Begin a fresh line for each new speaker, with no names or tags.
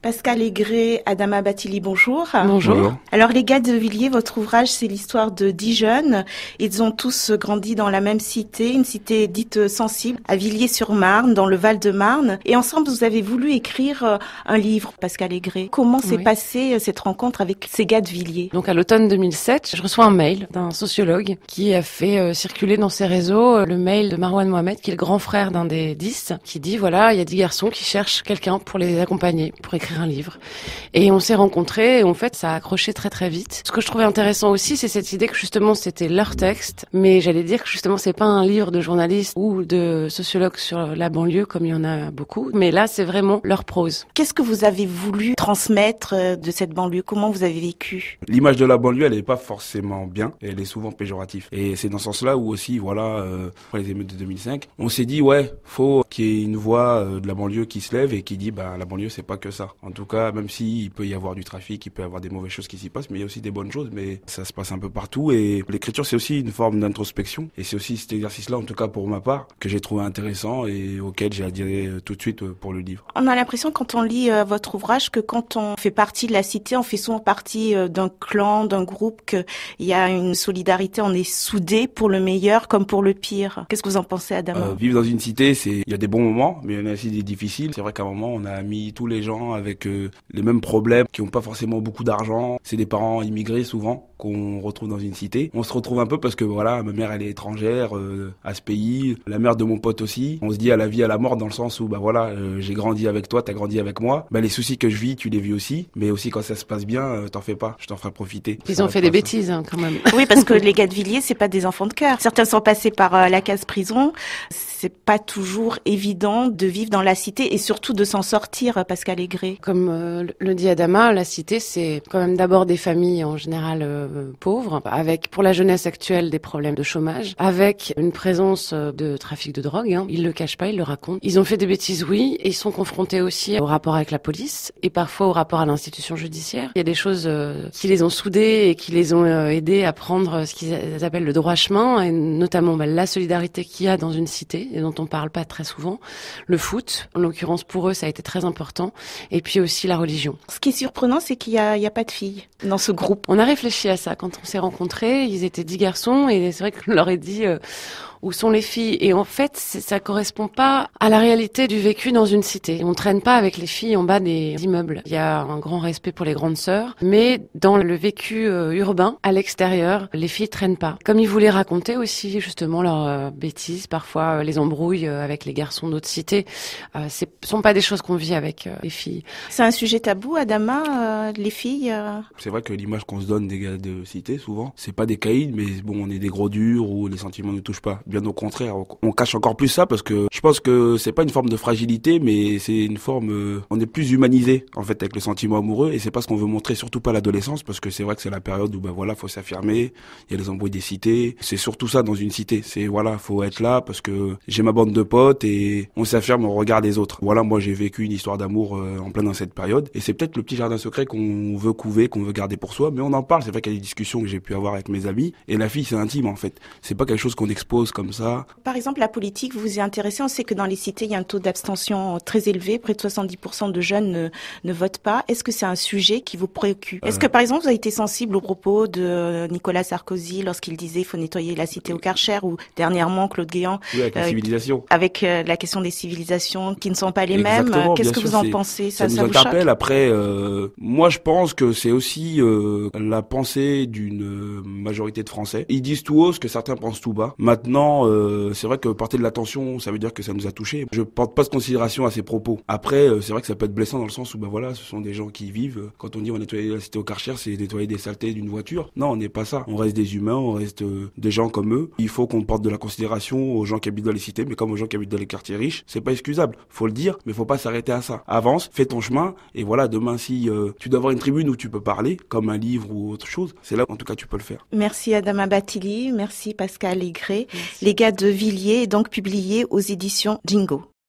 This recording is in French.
Pascal Aigret, Adama Batili, bonjour. bonjour. Alors les gars de Villiers, votre ouvrage, c'est l'histoire de dix jeunes. Ils ont tous grandi dans la même cité, une cité dite sensible, à Villiers-sur-Marne, dans le Val-de-Marne. Et ensemble, vous avez voulu écrire euh, un livre, Pascal Aigret. Comment s'est passée euh, cette rencontre avec ces gars de Villiers Donc à l'automne 2007, je
reçois un mail d'un sociologue qui a fait euh, circuler dans ses réseaux le mail de Marwan Mohamed, qui est le grand frère d'un des dix, qui dit, voilà, il y a dix garçons qui cherchent quelqu'un pour les accompagner, pour écrire un livre. Et on s'est rencontrés en fait, ça a accroché très très vite. Ce que je trouvais intéressant aussi, c'est cette idée que justement c'était leur texte, mais j'allais dire que justement c'est pas un livre de journaliste ou de sociologue sur la banlieue comme il y en a beaucoup, mais là c'est vraiment leur prose. Qu'est-ce que vous avez
voulu transmettre euh, de cette banlieue Comment vous avez vécu
L'image de la banlieue, elle n'est pas forcément bien, elle est souvent péjorative. Et c'est dans ce sens-là où aussi, voilà, euh, après les émeutes de 2005, on s'est dit ouais, faut qu'il y ait une voix euh, de la banlieue qui se lève et qui dit bah la banlieue c'est pas que ça. En tout cas, même s'il peut y avoir du trafic, il peut y avoir des mauvaises choses qui s'y passent, mais il y a aussi des bonnes choses, mais ça se passe un peu partout. Et l'écriture, c'est aussi une forme d'introspection. Et c'est aussi cet exercice-là, en tout cas pour ma part, que j'ai trouvé intéressant et auquel j'ai adhéré euh, tout de suite euh, pour le livre.
On a l'impression, quand on lit euh, votre ouvrage, que quand on fait partie de la cité, on fait souvent partie d'un clan, d'un groupe, qu'il y a une solidarité, on est soudé pour le meilleur comme pour le pire. Qu'est-ce que vous en pensez, Adama
Vivre dans une cité, c'est il y a des bons moments, mais il y en a aussi des difficiles. C'est vrai qu'à un moment, on a mis tous les gens avec que euh, les mêmes problèmes, qui n'ont pas forcément beaucoup d'argent. C'est des parents immigrés souvent qu'on retrouve dans une cité. On se retrouve un peu parce que voilà, ma mère elle est étrangère euh, à ce pays, la mère de mon pote aussi. On se dit à la vie à la mort dans le sens où bah voilà, euh, j'ai grandi avec toi, t'as grandi avec moi. Bah les soucis que je vis, tu les vis aussi, mais aussi quand ça se passe bien, t'en fais pas, je t'en ferai profiter. Ils ont fait des
bêtises hein, quand même. oui, parce que les gars de Villiers, c'est pas des enfants de cœur. Certains sont passés par la case prison. C'est pas toujours évident de vivre dans la cité et surtout de s'en sortir, Pascal Aigré. Comme euh, le dit Adama, la cité, c'est
quand même d'abord des familles en général euh, pauvres, avec pour la jeunesse actuelle des problèmes de chômage, avec une présence euh, de trafic de drogue. Hein. Ils le cachent pas, ils le racontent. Ils ont fait des bêtises, oui, et ils sont confrontés aussi au rapport avec la police et parfois au rapport à l'institution judiciaire. Il y a des choses qui les ont soudés et qui les ont aidés à prendre ce qu'ils appellent le droit chemin, et notamment bah, la solidarité qu'il y a dans une cité et dont on parle pas très souvent, le foot. En l'occurrence pour eux, ça a été très important. Et puis aussi la religion. Ce
qui est surprenant, c'est qu'il n'y a, pas de filles
dans ce groupe. On a réfléchi à ça quand on s'est rencontrés. Ils étaient dix garçons et c'est vrai qu'on leur a dit, euh, où sont les filles. Et en fait, ça correspond pas à la réalité du vécu dans une cité. On traîne pas avec les filles en bas des immeubles. Il y a un grand respect pour les grandes sœurs, mais dans le vécu euh, urbain, à l'extérieur, les filles traînent pas. Comme ils voulaient raconter aussi justement leurs euh, bêtises, parfois euh, les embrouilles avec les garçons d'autres cités, ce sont pas des choses qu'on vit avec les filles.
C'est un sujet tabou, Adama, les filles.
C'est vrai que l'image qu'on se donne des gars de cité souvent, c'est pas des caïds, mais bon, on est des gros durs ou les sentiments ne touchent pas. Bien au contraire, on cache encore plus ça parce que je pense que c'est pas une forme de fragilité, mais c'est une forme. Euh, on est plus humanisé en fait avec le sentiment amoureux et c'est pas ce qu'on veut montrer, surtout pas l'adolescence, parce que c'est vrai que c'est la période où ben voilà, faut s'affirmer. Il y a les embrouilles des cités. C'est surtout ça dans une cité. C'est voilà, faut être là parce que j'ai ma bande de potes et on s'affirme on regarde des autres. Voilà, moi j'ai vécu une histoire d'amour euh, en plein dans cette période et c'est peut-être le petit jardin secret qu'on veut couver, qu'on veut garder pour soi, mais on en parle. C'est vrai qu'il y a des discussions que j'ai pu avoir avec mes amis et la fille c'est intime en fait. C'est pas quelque chose qu'on expose comme ça.
Par exemple, la politique, vous vous est intéressé, On sait que dans les cités, il y a un taux d'abstention très élevé. Près de 70% de jeunes ne, votent pas. Est-ce que c'est un sujet qui vous préoccupe Est-ce euh. que, par exemple, vous avez été sensible au propos de euh, Nicolas Sarkozy lorsqu'il disait qu'il faut nettoyer la cité au Karcher ou dernièrement Claude Guéant oui, avec,
euh,
avec la question des civilisations qui ne sont pas les mêmes. Qu'est-ce que vous en pensez Ça, ça, ça vous interpelle.
Après, moi, je pense que c'est aussi la pensée d'une majorité de Français. Ils disent tout haut ce que certains pensent tout bas. Maintenant, euh, c'est vrai que porter de l'attention, ça veut dire que ça nous a touchés. Je porte pas de considération à ces propos. Après, euh, c'est vrai que ça peut être blessant dans le sens où, ben voilà, ce sont des gens qui vivent. Quand on dit on nettoie la cité au Karcher, c'est nettoyer des saletés d'une voiture. Non, on n'est pas ça. On reste des humains, on reste euh, des gens comme eux. Il faut qu'on porte de la considération aux gens qui habitent dans les cités, mais comme aux gens qui habitent dans les quartiers riches. C'est pas excusable. Faut le dire, mais faut pas s'arrêter à ça. Avance, fais ton chemin, et voilà, demain, si tu dois avoir une tribune où tu peux parler, comme un livre ou autre chose, c'est là, en tout cas, tu peux le faire.
Merci Adama Batili, merci Pascal Ligré. Les gars de Villiers est donc publié aux éditions Jingo.